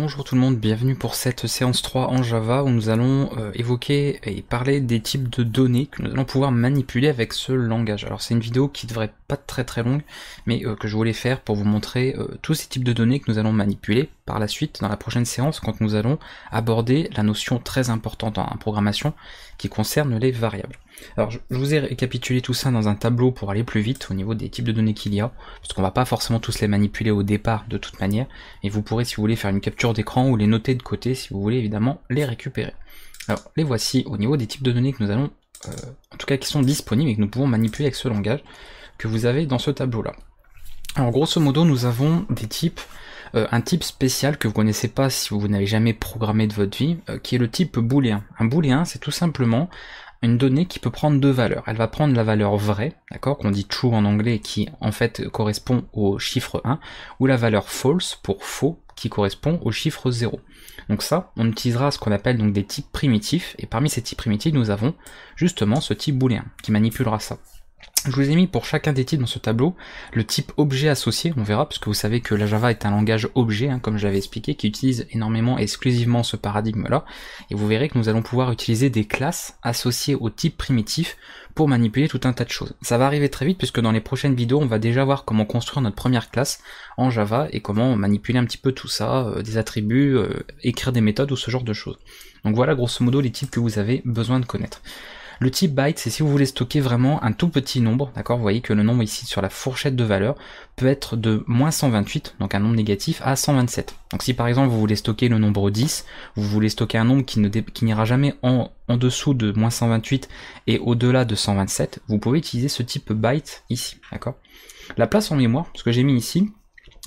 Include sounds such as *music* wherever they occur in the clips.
Bonjour tout le monde, bienvenue pour cette séance 3 en Java où nous allons euh, évoquer et parler des types de données que nous allons pouvoir manipuler avec ce langage. Alors c'est une vidéo qui devrait pas être très très longue, mais euh, que je voulais faire pour vous montrer euh, tous ces types de données que nous allons manipuler par la suite dans la prochaine séance quand nous allons aborder la notion très importante en programmation qui concerne les variables. Alors je, vous ai récapitulé tout ça dans un tableau pour aller plus vite au niveau des types de données qu'il y a, parce qu'on va pas forcément tous les manipuler au départ de toute manière, et vous pourrez si vous voulez faire une capture d'écran ou les noter de côté si vous voulez évidemment les récupérer. Alors les voici au niveau des types de données que nous allons, euh, en tout cas qui sont disponibles et que nous pouvons manipuler avec ce langage que vous avez dans ce tableau là. Alors grosso modo nous avons des types euh, un type spécial que vous connaissez pas si vous n'avez jamais programmé de votre vie, euh, qui est le type booléen. Un booléen, c'est tout simplement une donnée qui peut prendre deux valeurs. Elle va prendre la valeur vraie, d'accord, qu'on dit true en anglais, qui en fait correspond au chiffre 1, ou la valeur false pour faux, qui correspond au chiffre 0. Donc ça, on utilisera ce qu'on appelle donc des types primitifs, et parmi ces types primitifs, nous avons justement ce type booléen, qui manipulera ça. Je vous ai mis pour chacun des types dans ce tableau le type objet associé, on verra, puisque vous savez que la Java est un langage objet, hein, comme je l'avais expliqué, qui utilise énormément exclusivement ce paradigme-là, et vous verrez que nous allons pouvoir utiliser des classes associées au type primitif pour manipuler tout un tas de choses. Ça va arriver très vite, puisque dans les prochaines vidéos, on va déjà voir comment construire notre première classe en Java, et comment manipuler un petit peu tout ça, euh, des attributs, euh, écrire des méthodes ou ce genre de choses. Donc voilà grosso modo les types que vous avez besoin de connaître. Le type byte, c'est si vous voulez stocker vraiment un tout petit nombre, d'accord Vous voyez que le nombre ici sur la fourchette de valeur peut être de moins 128, donc un nombre négatif, à 127. Donc si par exemple vous voulez stocker le nombre 10, vous voulez stocker un nombre qui n'ira jamais en, dessous de moins 128 et au-delà de 127, vous pouvez utiliser ce type byte ici, d'accord La place en mémoire, ce que j'ai mis ici,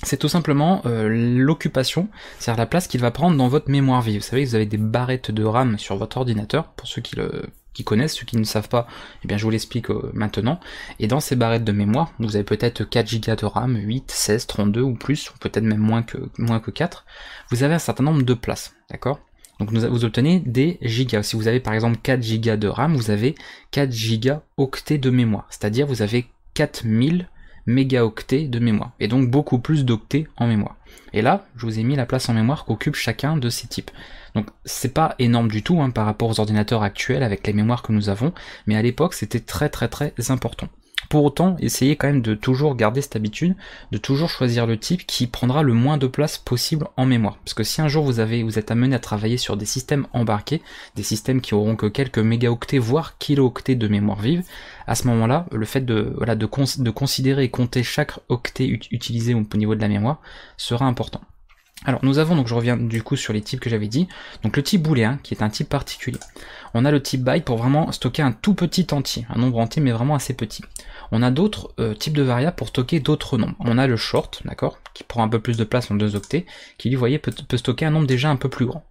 c'est tout simplement euh, l'occupation, c'est-à-dire la place qu'il va prendre dans votre mémoire vive. Vous savez que vous avez des barrettes de RAM sur votre ordinateur, pour ceux qui le qui connaissent, ceux qui ne savent pas, et eh bien je vous l'explique euh, maintenant. Et dans ces barrettes de mémoire, vous avez peut-être 4 gigas de RAM, 8, 16, 32 ou plus, ou peut-être même moins que, moins que 4. Vous avez un certain nombre de places, d'accord donc vous obtenez des gigas. Si vous avez par exemple 4 gigas de RAM, vous avez 4 octets de mémoire. C'est-à-dire vous avez 4000 mégaoctets de mémoire, et donc beaucoup plus d'octets en mémoire. Et là, je vous ai mis la place en mémoire qu'occupe chacun de ces types. Donc c'est pas énorme du tout hein, par rapport aux ordinateurs actuels avec les mémoires que nous avons, mais à l'époque c'était très très très important pour autant, essayez quand même de toujours garder cette habitude, de toujours choisir le type qui prendra le moins de place possible en mémoire. Parce que si un jour vous, avez, vous êtes amené à travailler sur des systèmes embarqués, des systèmes qui auront que quelques mégaoctets, voire kilooctets de mémoire vive, à ce moment-là, le fait de, de, de considérer et compter chaque octet utilisé au niveau de la mémoire sera important. Alors nous avons, donc je reviens du coup sur les types que j'avais dit, donc le type booléen qui est un type particulier. On a le type byte pour vraiment stocker un tout petit entier, un nombre entier mais vraiment assez petit. On a d'autres euh, types de variables pour stocker d'autres nombres. On a le short, d'accord, qui prend un peu plus de place en deux octets, qui lui, voyez, peut, peut stocker un nombre déjà un peu plus grand.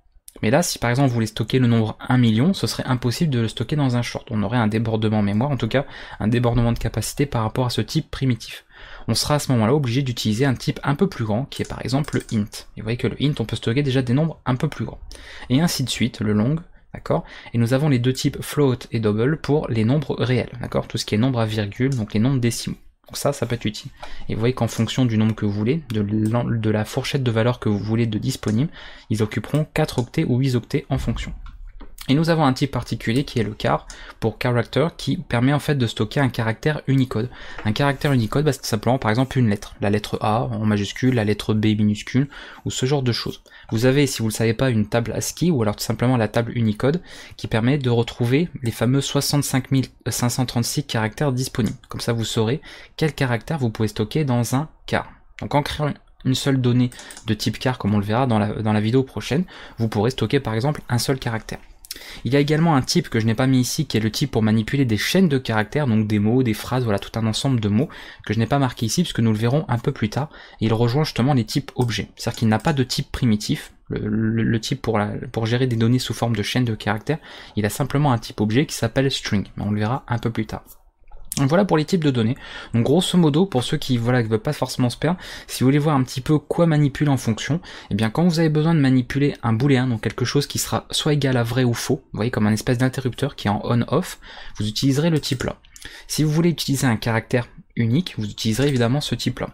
Mais là, si par exemple vous voulez stocker le nombre 1 million, ce serait impossible de le stocker dans un short. On aurait un débordement mémoire, en tout cas un débordement de capacité par rapport à ce type primitif on sera à ce moment-là obligé d'utiliser un type un peu plus grand, qui est par exemple le int. Et vous voyez que le int, on peut stocker déjà des nombres un peu plus grands. Et ainsi de suite, le long, d'accord Et nous avons les deux types float et double pour les nombres réels, d'accord Tout ce qui est nombre à virgule, donc les nombres décimaux. Donc ça, ça peut être utile. Et vous voyez qu'en fonction du nombre que vous voulez, de la fourchette de valeur que vous voulez de disponible, ils occuperont 4 octets ou 8 octets en fonction. Et nous avons un type particulier qui est le car pour character qui permet en fait de stocker un caractère Unicode. Un caractère Unicode, bah, c'est simplement par exemple une lettre, la lettre A en majuscule, la lettre B minuscule ou ce genre de choses. Vous avez, si vous ne le savez pas, une table ASCII ou alors tout simplement la table Unicode qui permet de retrouver les fameux 65 536 caractères disponibles. Comme ça, vous saurez quel caractère vous pouvez stocker dans un car. Donc en créant une seule donnée de type car, comme on le verra dans dans la vidéo prochaine, vous pourrez stocker par exemple un seul caractère. Il y a également un type que je n'ai pas mis ici, qui est le type pour manipuler des chaînes de caractères, donc des mots, des phrases, voilà, tout un ensemble de mots que je n'ai pas marqué ici, puisque nous le verrons un peu plus tard. il rejoint justement les types objets, c'est-à-dire qu'il n'a pas de type primitif, le, type pour, pour gérer des données sous forme de chaînes de caractères, il a simplement un type objet qui s'appelle string, mais on le verra un peu plus tard voilà pour les types de données. Donc grosso modo, pour ceux qui voilà, ne veulent pas forcément se perdre, si vous voulez voir un petit peu quoi manipuler en fonction, eh bien quand vous avez besoin de manipuler un booléen, donc quelque chose qui sera soit égal à vrai ou faux, vous voyez comme un espèce d'interrupteur qui est en on-off, vous utiliserez le type là. Si vous voulez utiliser un caractère unique, vous utiliserez évidemment ce type là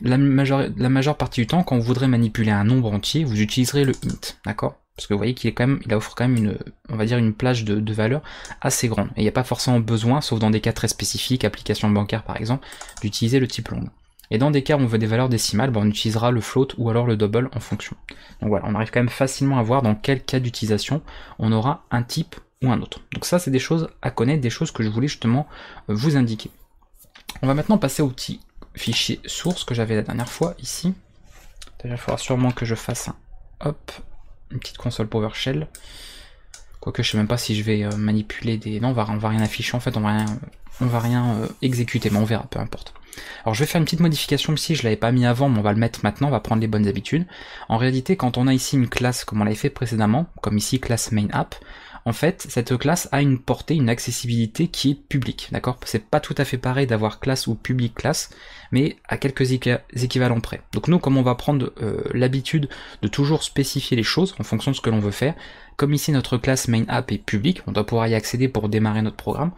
la majeure, partie du temps, quand vous voudrez manipuler un nombre entier, vous utiliserez le int, d'accord parce que vous voyez qu'il est quand même, il offre quand même une, on va dire une plage de, valeurs assez grande. Et il n'y a pas forcément besoin, sauf dans des cas très spécifiques, applications bancaires par exemple, d'utiliser le type long. Et dans des cas où on veut des valeurs décimales, ben, on utilisera le float ou alors le double en fonction. Donc voilà, on arrive quand même facilement à voir dans quel cas d'utilisation on aura un type ou un autre. Donc ça, c'est des choses à connaître, des choses que je voulais justement euh, vous indiquer. On va maintenant passer au type fichier source que j'avais la dernière fois ici. Déjà, il faudra sûrement que je fasse un, hop, une petite console PowerShell. Quoique, je sais même pas si je vais euh, manipuler des... Non, on va, va rien afficher en fait, on va rien, on va rien euh, exécuter, mais on verra, peu importe. Alors, je vais faire une petite modification ici, je l'avais pas mis avant, mais on va le mettre maintenant, on va prendre les bonnes habitudes. En réalité, quand on a ici une classe comme on l'avait fait précédemment, comme ici, classe main app, en fait, cette classe a une portée, une accessibilité qui est publique, d'accord C'est pas tout à fait pareil d'avoir classe ou public classe, mais à quelques équivalents près. Donc nous, comme on va prendre euh, l'habitude de toujours spécifier les choses en fonction de ce que l'on veut faire, comme ici notre classe main app est publique, on doit pouvoir y accéder pour démarrer notre programme,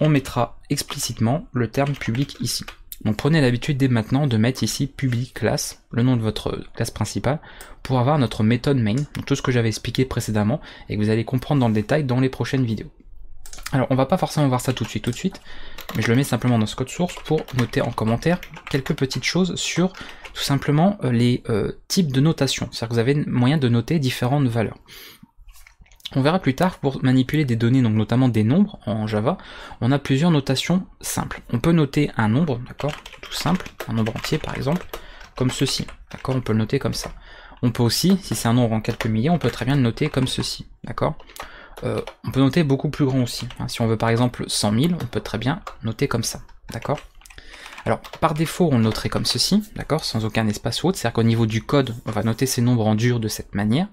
on mettra explicitement le terme public ici. Donc prenez l'habitude dès maintenant de mettre ici public class, le nom de votre classe principale, pour avoir notre méthode main, tout ce que j'avais expliqué précédemment et que vous allez comprendre dans le détail dans les prochaines vidéos. Alors on va pas forcément voir ça tout de suite tout de suite, mais je le mets simplement dans ce code source pour noter en commentaire quelques petites choses sur tout simplement euh, les euh, types de notation. C'est-à-dire que vous avez moyen de noter différentes valeurs. On verra plus tard, pour manipuler des données, donc notamment des nombres en Java, on a plusieurs notations simples. On peut noter un nombre, d'accord, tout simple, un nombre entier par exemple, comme ceci, d'accord, on peut le noter comme ça. On peut aussi, si c'est un nombre en quelques milliers, on peut très bien le noter comme ceci, d'accord euh, On peut noter beaucoup plus grand aussi. Hein. Si on veut par exemple 100 000, on peut très bien noter comme ça, d'accord alors, par défaut, on le noterait comme ceci, d'accord, sans aucun espace ou autre, c'est-à-dire qu'au niveau du code, on va noter ces nombres en dur de cette manière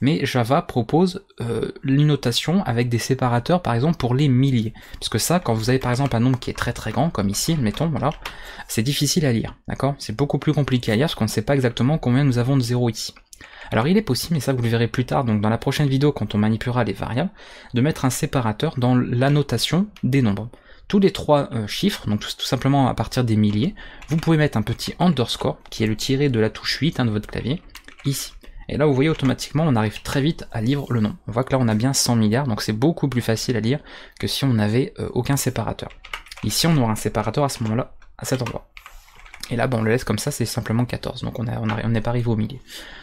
mais Java propose euh, une notation avec des séparateurs par exemple pour les milliers, Parce que ça quand vous avez par exemple un nombre qui est très très grand comme ici, mettons voilà, c'est difficile à lire, d'accord C'est beaucoup plus compliqué à lire parce qu'on ne sait pas exactement combien nous avons de zéro ici. Alors il est possible, et ça vous le verrez plus tard, donc dans la prochaine vidéo quand on manipulera les variables, de mettre un séparateur dans l'annotation des nombres. Tous les trois euh, chiffres, donc tout, simplement à partir des milliers, vous pouvez mettre un petit underscore, qui est le tiré de la touche 8 hein, de votre clavier, ici. Et là, vous voyez, automatiquement, on arrive très vite à lire le nom. On voit que là, on a bien 100 milliards, donc c'est beaucoup plus facile à lire que si on n'avait euh, aucun séparateur. Ici, on aura un séparateur à ce moment-là, à cet endroit. Et là, bon, on le laisse comme ça, c'est simplement 14, donc on n'est pas arrivé au milieu.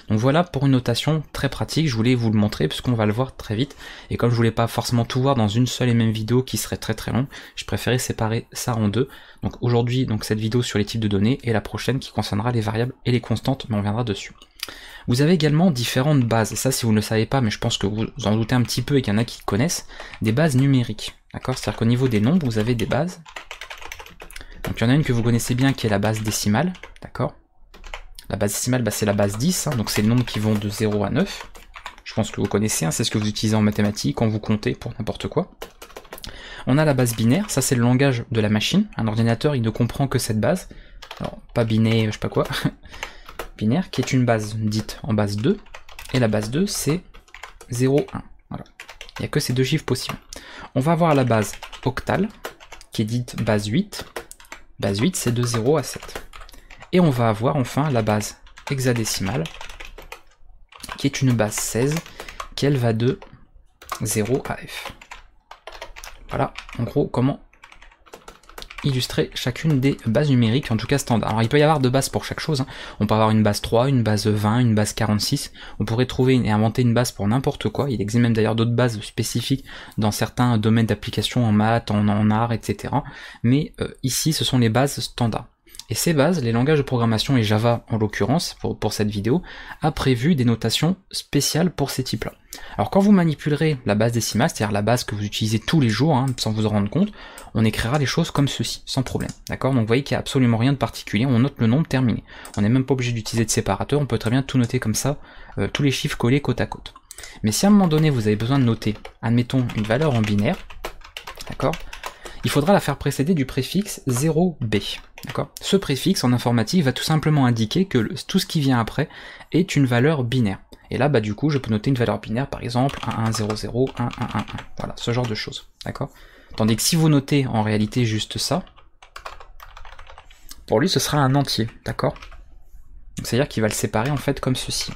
Donc voilà pour une notation très pratique, je voulais vous le montrer, puisqu'on va le voir très vite. Et comme je voulais pas forcément tout voir dans une seule et même vidéo qui serait très très longue, je préférais séparer ça en deux. Donc aujourd'hui, donc cette vidéo sur les types de données, et la prochaine qui concernera les variables et les constantes, mais on viendra dessus. Vous avez également différentes bases, ça si vous ne le savez pas, mais je pense que vous en doutez un petit peu et qu'il y en a qui connaissent, des bases numériques. D'accord C'est-à-dire qu'au niveau des nombres, vous avez des bases. Donc il y en a une que vous connaissez bien qui est la base décimale, d'accord La base décimale, bah, c'est la base 10, hein. donc c'est le nombres qui vont de 0 à 9. Je pense que vous connaissez, hein. c'est ce que vous utilisez en mathématiques, quand vous comptez pour n'importe quoi. On a la base binaire, ça c'est le langage de la machine. Un ordinateur, il ne comprend que cette base. Alors, pas binaire, je sais pas quoi. *laughs* binaire qui est une base dite en base 2. Et la base 2, c'est 0, 1. Il n'y a que ces deux chiffres possibles. On va avoir la base octale, qui est dite base 8. Base 8, c'est de 0 à 7. Et on va avoir enfin la base hexadécimale, qui est une base 16, qui elle va de 0 à f. Voilà, en gros, comment illustrer chacune des bases numériques, en tout cas standard. Alors il peut y avoir deux bases pour chaque chose, hein. on peut avoir une base 3, une base 20, une base 46, on pourrait trouver et inventer une base pour n'importe quoi, il existe même d'ailleurs d'autres bases spécifiques dans certains domaines d'application en maths, en, art, etc. Mais euh, ici ce sont les bases standards. Et ces bases, les langages de programmation et Java en l'occurrence, pour, pour, cette vidéo, a prévu des notations spéciales pour ces types-là. Alors quand vous manipulerez la base décimale, c'est-à-dire la base que vous utilisez tous les jours, hein, sans vous en rendre compte, on écrira les choses comme ceci, sans problème. D'accord Donc vous voyez qu'il n'y a absolument rien de particulier, on note le nombre terminé. On n'est même pas obligé d'utiliser de séparateur, on peut très bien tout noter comme ça, euh, tous les chiffres collés côte à côte. Mais si à un moment donné vous avez besoin de noter, admettons une valeur en binaire, d'accord il faudra la faire précéder du préfixe 0b. Ce préfixe en informatique va tout simplement indiquer que tout ce qui vient après est une valeur binaire. Et là, bah, du coup, je peux noter une valeur binaire, par exemple 1, 0, 0, 1, 1, 1, 1. Voilà, ce genre de choses. D'accord Tandis que si vous notez en réalité juste ça, pour lui, ce sera un entier. D'accord C'est-à-dire qu'il va le séparer en fait comme ceci.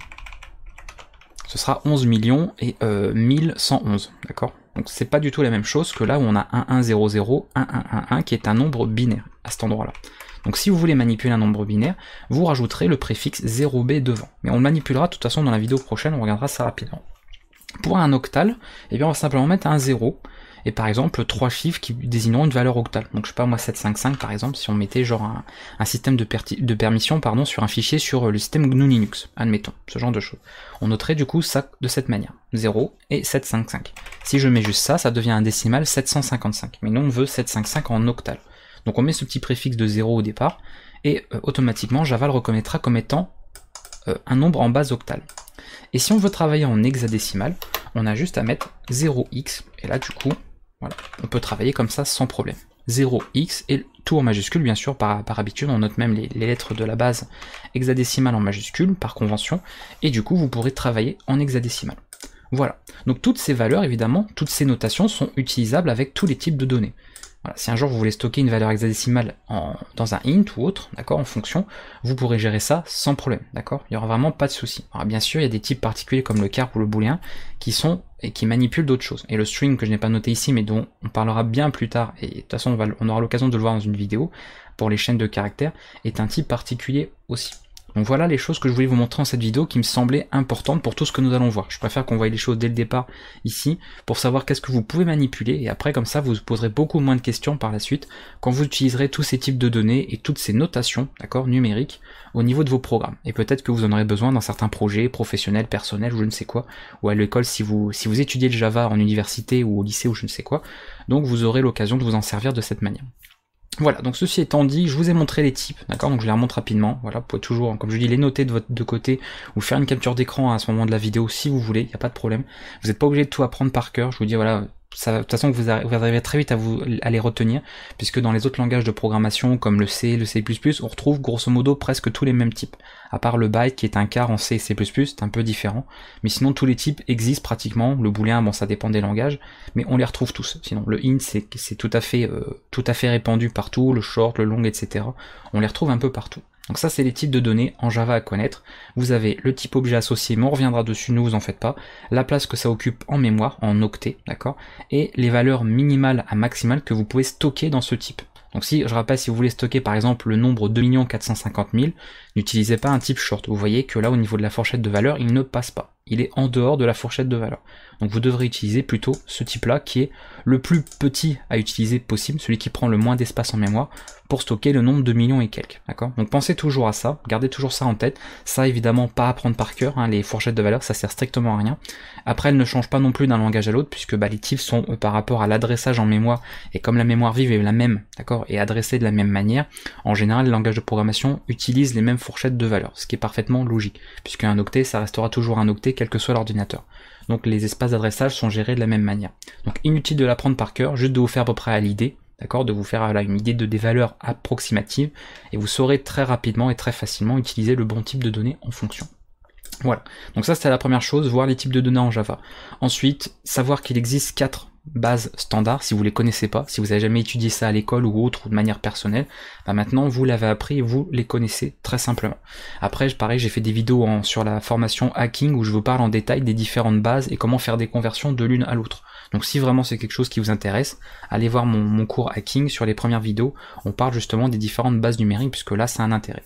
Ce sera 11 millions et 1111. Euh, d'accord donc c'est pas du tout la même chose que là où on a 11001111 qui est un nombre binaire à cet endroit-là. Donc si vous voulez manipuler un nombre binaire, vous rajouterez le préfixe 0b devant. Mais on le manipulera de toute façon dans la vidéo prochaine, on regardera ça rapidement. Pour un octal, eh bien on va simplement mettre un 0 et par exemple trois chiffres qui désigneront une valeur octale. Donc je sais pas moi 755 par exemple si on mettait genre un, système de, de, permission pardon sur un fichier sur euh, le système GNU Linux, admettons, ce genre de choses. On noterait du coup ça de cette manière, 0 et 755. Si je mets juste ça, ça devient un décimal 755. Mais nous on veut 755 en octal. Donc on met ce petit préfixe de 0 au départ et euh, automatiquement Java le reconnaîtra comme étant euh, un nombre en base octale. Et si on veut travailler en hexadécimal, on a juste à mettre 0x, et là du coup voilà, on peut travailler comme ça sans problème. 0x et tout en majuscule bien sûr par, habitude, on note même les, lettres de la base hexadécimale en majuscule par convention, et du coup vous pourrez travailler en hexadécimal. Voilà, donc toutes ces valeurs évidemment, toutes ces notations sont utilisables avec tous les types de données si un jour vous voulez stocker une valeur hexadécimale dans un int ou autre, d'accord, en fonction, vous pourrez gérer ça sans problème, d'accord Il n'y aura vraiment pas de souci. Alors bien sûr, il y a des types particuliers comme le carp ou le boolean qui sont et qui manipulent d'autres choses. Et le string que je n'ai pas noté ici, mais dont on parlera bien plus tard, et de toute façon on, on aura l'occasion de le voir dans une vidéo pour les chaînes de caractères, est un type particulier aussi. Donc voilà les choses que je voulais vous montrer en cette vidéo qui me semblaient importantes pour tout ce que nous allons voir. Je préfère qu'on voie les choses dès le départ ici pour savoir qu'est-ce que vous pouvez manipuler et après comme ça vous poserez beaucoup moins de questions par la suite quand vous utiliserez tous ces types de données et toutes ces notations, d'accord, numériques au niveau de vos programmes. Et peut-être que vous en aurez besoin dans certains projets professionnels, personnels ou je ne sais quoi, ou à l'école si vous, si vous étudiez le Java en université ou au lycée ou je ne sais quoi. Donc vous aurez l'occasion de vous en servir de cette manière. Voilà, donc ceci étant dit, je vous ai montré les types, d'accord Donc je les remonte rapidement, voilà, vous pouvez toujours, comme je dis, les noter de votre de côté, ou faire une capture d'écran à ce moment de la vidéo si vous voulez, il n'y a pas de problème. Vous n'êtes pas obligé de tout apprendre par cœur, je vous dis, voilà, de toute façon, vous, arrivez, vous très vite à, vous, à les retenir, puisque dans les autres langages de programmation, comme le C, le C++, on retrouve grosso modo presque tous les mêmes types, à part le byte qui est un quart en C et C++, c'est un peu différent, mais sinon tous les types existent pratiquement, le boolean bon ça dépend des langages, mais on les retrouve tous, sinon le int c'est tout, à fait, euh, tout à fait répandu partout, le short, le long, etc., on les retrouve un peu partout. Donc ça, c'est les types de données en Java à connaître. Vous avez le type objet associé, mais on reviendra dessus, ne vous en faites pas. La place que ça occupe en mémoire, en octets, d'accord Et les valeurs minimales à maximales que vous pouvez stocker dans ce type. Donc si, je rappelle, si vous voulez stocker par exemple le nombre 2 450 000, n'utilisez pas un type short. Vous voyez que là, au niveau de la fourchette de valeur, il ne passe pas il est en dehors de la fourchette de valeur. Donc vous devrez utiliser plutôt ce type-là qui est le plus petit à utiliser possible, celui qui prend le moins d'espace en mémoire pour stocker le nombre de millions et quelques. D'accord Donc pensez toujours à ça, gardez toujours ça en tête. Ça évidemment pas à prendre par cœur, hein, les fourchettes de valeur ça sert strictement à rien. Après elles ne changent pas non plus d'un langage à l'autre puisque bah, les types sont euh, par rapport à l'adressage en mémoire et comme la mémoire vive est la même, d'accord, et adressée de la même manière, en général les langages de programmation utilisent les mêmes fourchettes de valeur, ce qui est parfaitement logique puisque un octet ça restera toujours un octet quel que soit l'ordinateur. Donc les espaces d'adressage sont gérés de la même manière. Donc inutile de l'apprendre par cœur, juste de vous faire à peu près à l'idée, d'accord, de vous faire une idée de des valeurs approximatives, et vous saurez très rapidement et très facilement utiliser le bon type de données en fonction. Voilà, donc ça c'était la première chose, voir les types de données en Java. Ensuite, savoir qu'il existe quatre bases standard si vous les connaissez pas, si vous avez jamais étudié ça à l'école ou autre, ou de manière personnelle, bah maintenant vous l'avez appris vous les connaissez très simplement. Après, pareil, j'ai fait des vidéos sur la formation hacking où je vous parle en détail des différentes bases et comment faire des conversions de l'une à l'autre. Donc si vraiment c'est quelque chose qui vous intéresse, allez voir mon, mon cours hacking sur les premières vidéos, on parle justement des différentes bases numériques puisque là c'est un intérêt.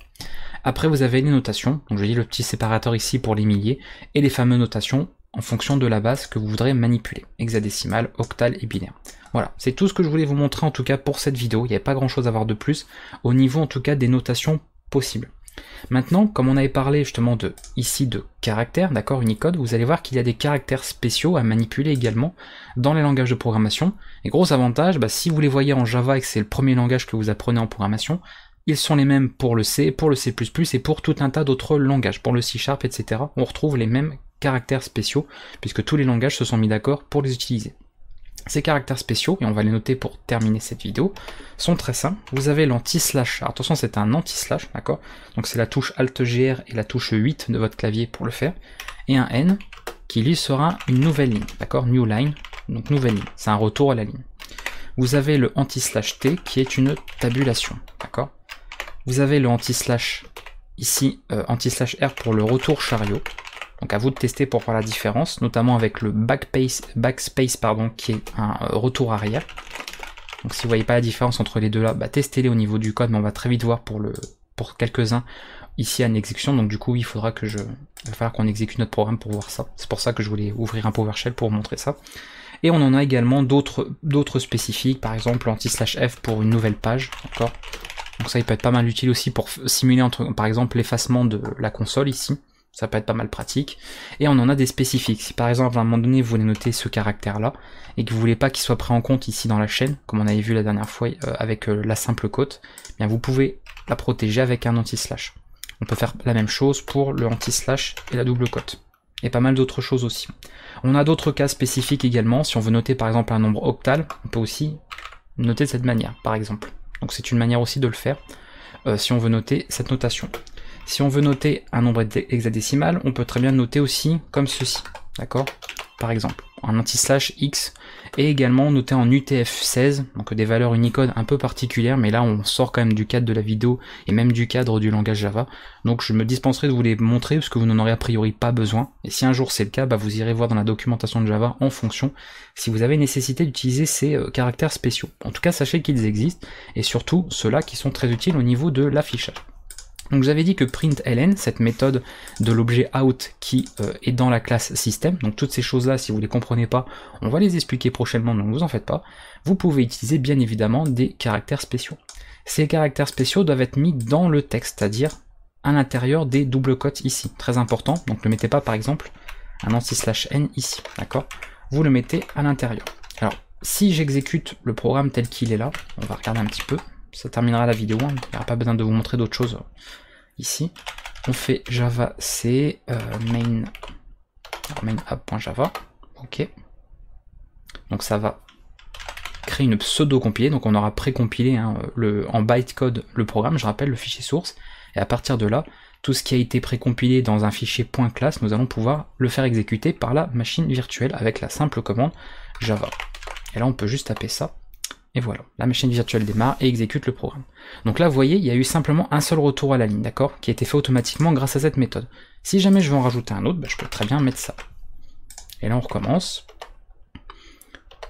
Après, vous avez les notations. Donc, je dis le petit séparateur ici pour les milliers et les fameuses notations en fonction de la base que vous voudrez manipuler, hexadécimal, octal et binaire. Voilà, c'est tout ce que je voulais vous montrer en tout cas pour cette vidéo, il n'y avait pas grand chose à voir de plus, au niveau en tout cas des notations possibles. Maintenant, comme on avait parlé justement de ici de caractères, d'accord, Unicode, vous allez voir qu'il y a des caractères spéciaux à manipuler également dans les langages de programmation. Et gros avantage, bah, si vous les voyez en Java et que c'est le premier langage que vous apprenez en programmation, ils sont les mêmes pour le C, pour le C++ et pour tout un tas d'autres langages, pour le C Sharp, etc. On retrouve les mêmes caractères spéciaux, puisque tous les langages se sont mis d'accord pour les utiliser. Ces caractères spéciaux, et on va les noter pour terminer cette vidéo, sont très simples. Vous avez l'anti-slash. Attention, c'est un anti-slash, d'accord Donc c'est la touche Alt-GR et la touche 8 de votre clavier pour le faire. Et un N qui lui sera une nouvelle ligne, d'accord New line, donc nouvelle ligne. C'est un retour à la ligne. Vous avez le anti-slash T qui est une tabulation, d'accord vous avez le anti-slash ici, euh, anti-slash R pour le retour chariot. Donc à vous de tester pour voir la différence, notamment avec le backspace pardon, qui est un euh, retour arrière. Donc si vous voyez pas la différence entre les deux là, bah, testez-les au niveau du code, mais on va très vite voir pour, pour quelques-uns ici à une exécution. Donc du coup, il faudra que je, il va falloir qu'on exécute notre programme pour voir ça. C'est pour ça que je voulais ouvrir un PowerShell pour vous montrer ça. Et on en a également d'autres spécifiques, par exemple anti-slash F pour une nouvelle page, encore. Donc ça, il peut être pas mal utile aussi pour simuler, entre, par exemple, l'effacement de la console ici. Ça peut être pas mal pratique. Et on en a des spécifiques. Si par exemple, à un moment donné, vous voulez noter ce caractère-là, et que vous voulez pas qu'il soit pris en compte ici dans la chaîne, comme on avait vu la dernière fois euh, avec euh, la simple cote, eh bien vous pouvez la protéger avec un anti-slash. On peut faire la même chose pour le anti-slash et la double cote et pas mal d'autres choses aussi. On a d'autres cas spécifiques également, si on veut noter par exemple un nombre octal, on peut aussi noter de cette manière par exemple. Donc c'est une manière aussi de le faire euh, si on veut noter cette notation. Si on veut noter un nombre hexadécimal, on peut très bien noter aussi comme ceci, d'accord Par exemple. En anti-slash X, et également noté en UTF-16, donc des valeurs Unicode un peu particulières, mais là on sort quand même du cadre de la vidéo et même du cadre du langage Java, donc je me dispenserai de vous les montrer parce que vous n'en aurez a priori pas besoin, et si un jour c'est le cas, bah vous irez voir dans la documentation de Java en fonction si vous avez nécessité d'utiliser ces euh, caractères spéciaux. En tout cas, sachez qu'ils existent, et surtout ceux-là qui sont très utiles au niveau de l'affichage. Donc j'avais dit que println, cette méthode de l'objet out qui euh, est dans la classe système, donc toutes ces choses-là, si vous ne les comprenez pas, on va les expliquer prochainement, donc ne vous en faites pas, vous pouvez utiliser bien évidemment des caractères spéciaux. Ces caractères spéciaux doivent être mis dans le texte, c'est-à-dire à, l'intérieur des doubles cotes ici. Très important, donc ne mettez pas par exemple un anti slash n ici, d'accord Vous le mettez à l'intérieur. Alors, si j'exécute le programme tel qu'il est là, on va regarder un petit peu, ça terminera la vidéo, hein, il n'y aura pas besoin de vous montrer d'autres choses ici. On fait java c euh, main, main app.java. Ok. Donc ça va créer une pseudo-compilée. Donc on aura précompilé compilé hein, le, en bytecode le programme, je rappelle, le fichier source. Et à partir de là, tout ce qui a été précompilé dans un fichier .class, nous allons pouvoir le faire exécuter par la machine virtuelle avec la simple commande java. Et là, on peut juste taper ça. Et voilà, la machine virtuelle démarre et exécute le programme. Donc là, vous voyez, il y a eu simplement un seul retour à la ligne, d'accord Qui a été fait automatiquement grâce à cette méthode. Si jamais je veux en rajouter un autre, ben, je peux très bien mettre ça. Et là, on recommence.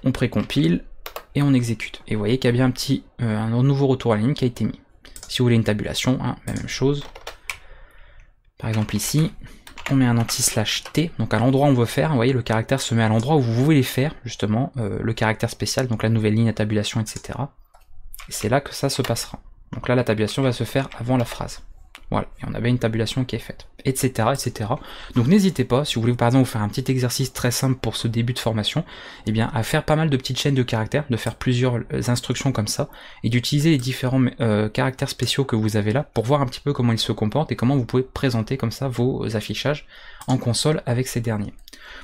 On précompile et on exécute. Et vous voyez qu'il y a bien un petit euh, un nouveau retour à la ligne qui a été mis. Si vous voulez une tabulation, hein, la même chose. Par exemple ici, on met un anti-slash T, donc à l'endroit où on veut faire, vous voyez le caractère se met à l'endroit où vous voulez faire, justement, euh, le caractère spécial, donc la nouvelle ligne à tabulation, etc. Et c'est là que ça se passera. Donc là, la tabulation va se faire avant la phrase. Voilà, et on avait une tabulation qui est faite, etc. etc. Donc n'hésitez pas, si vous voulez par exemple vous faire un petit exercice très simple pour ce début de formation, eh bien à faire pas mal de petites chaînes de caractères, de faire plusieurs euh, instructions comme ça, et d'utiliser les différents euh, caractères spéciaux que vous avez là pour voir un petit peu comment ils se comportent et comment vous pouvez présenter comme ça vos affichages en console avec ces derniers.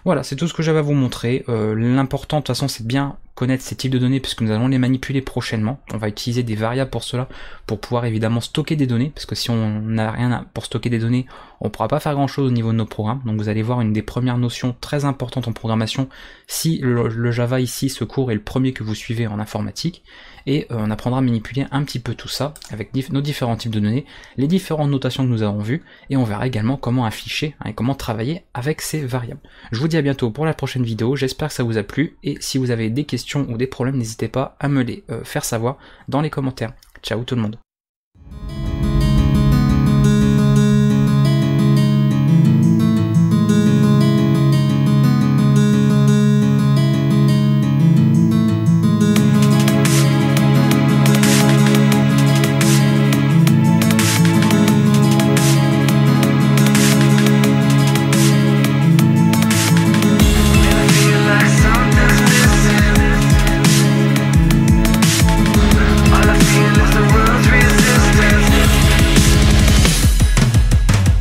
Voilà, c'est tout ce que j'avais à vous montrer. Euh, l'important de toute façon c'est bien connaître ces types de données puisque nous allons les manipuler prochainement. On va utiliser des variables pour cela, pour pouvoir évidemment stocker des données, parce que si on n'a rien pour stocker des données, on ne pourra pas faire grand chose au niveau de nos programmes. Donc vous allez voir une des premières notions très importantes en programmation, si le, le Java ici, ce cours est le premier que vous suivez en informatique, et euh, on apprendra à manipuler un petit peu tout ça avec nos différents types de données, les différentes notations que nous avons vues, et on verra également comment afficher hein, et comment travailler avec ces variables. Je vous dis à bientôt pour la prochaine vidéo, j'espère que ça vous a plu, et si vous avez des questions ou des problèmes, n'hésitez pas à me les euh, faire savoir dans les commentaires. Ciao tout le monde